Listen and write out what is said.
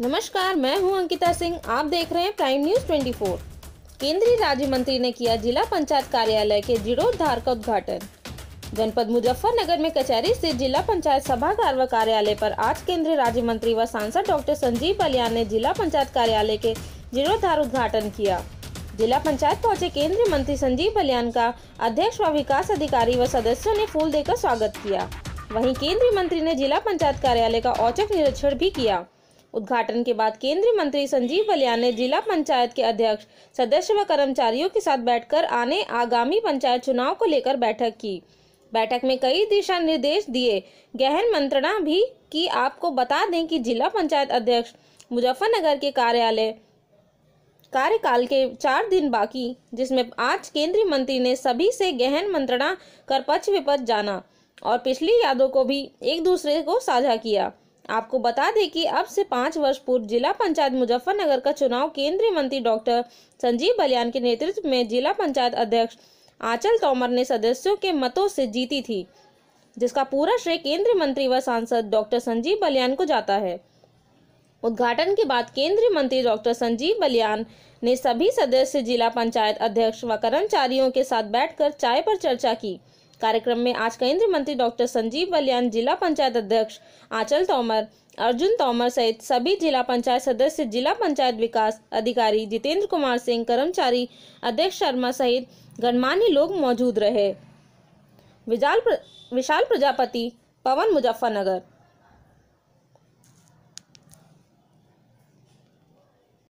नमस्कार मैं हूं अंकिता सिंह आप देख रहे हैं प्राइम न्यूज 24। केंद्रीय राज्य मंत्री ने किया जिला पंचायत कार्यालय के जीरोधार का उद्घाटन जनपद मुजफ्फरनगर में कचहरी स्थित जिला पंचायत सभागार व कार्यालय पर आज केंद्रीय राज्य मंत्री व सांसद डॉक्टर संजीव बलियान ने जिला पंचायत कार्यालय के जीरोधार उद्घाटन किया जिला पंचायत पहुंचे केंद्रीय मंत्री संजीव बलियान का अध्यक्ष व विकास अधिकारी व सदस्यों ने फूल देकर स्वागत किया वहीं केंद्रीय मंत्री ने जिला पंचायत कार्यालय का औचक निरीक्षण भी किया उद्घाटन के बाद केंद्रीय मंत्री संजीव बलियान ने जिला पंचायत के अध्यक्ष सदस्य व कर्मचारियों के साथ बैठकर आने आगामी पंचायत चुनाव को लेकर बैठक की बैठक में कई दिशा निर्देश दिए गहन मंत्रणा भी की आपको बता दें कि जिला पंचायत अध्यक्ष मुजफ्फरनगर के कार्यालय कार्यकाल के चार दिन बाकी जिसमें आज केंद्रीय मंत्री ने सभी से गहन मंत्रणा कर पक्ष विपक्ष जाना और पिछली यादों को भी एक दूसरे को साझा किया आपको बता दें कि अब से पाँच वर्ष पूर्व जिला पंचायत मुजफ्फरनगर का चुनाव केंद्रीय मंत्री डॉक्टर संजीव बलियान के नेतृत्व में जिला पंचायत अध्यक्ष आंचल तोमर ने सदस्यों के मतों से जीती थी जिसका पूरा श्रेय केंद्रीय मंत्री व सांसद डॉक्टर संजीव बलियान को जाता है उद्घाटन के बाद केंद्रीय मंत्री डॉक्टर संजीव बलियान ने सभी सदस्य जिला पंचायत अध्यक्ष व कर्मचारियों के साथ बैठकर चाय पर चर्चा की कार्यक्रम में आज केंद्रीय मंत्री डॉक्टर संजीव बलियान जिला पंचायत अध्यक्ष आंचल तोमर अर्जुन तोमर सहित सभी जिला पंचायत सदस्य जिला पंचायत विकास अधिकारी जितेंद्र कुमार सिंह कर्मचारी अध्यक्ष शर्मा सहित गणमान्य लोग मौजूद रहे प्र, विशाल प्रजापति पवन मुजफ्फरनगर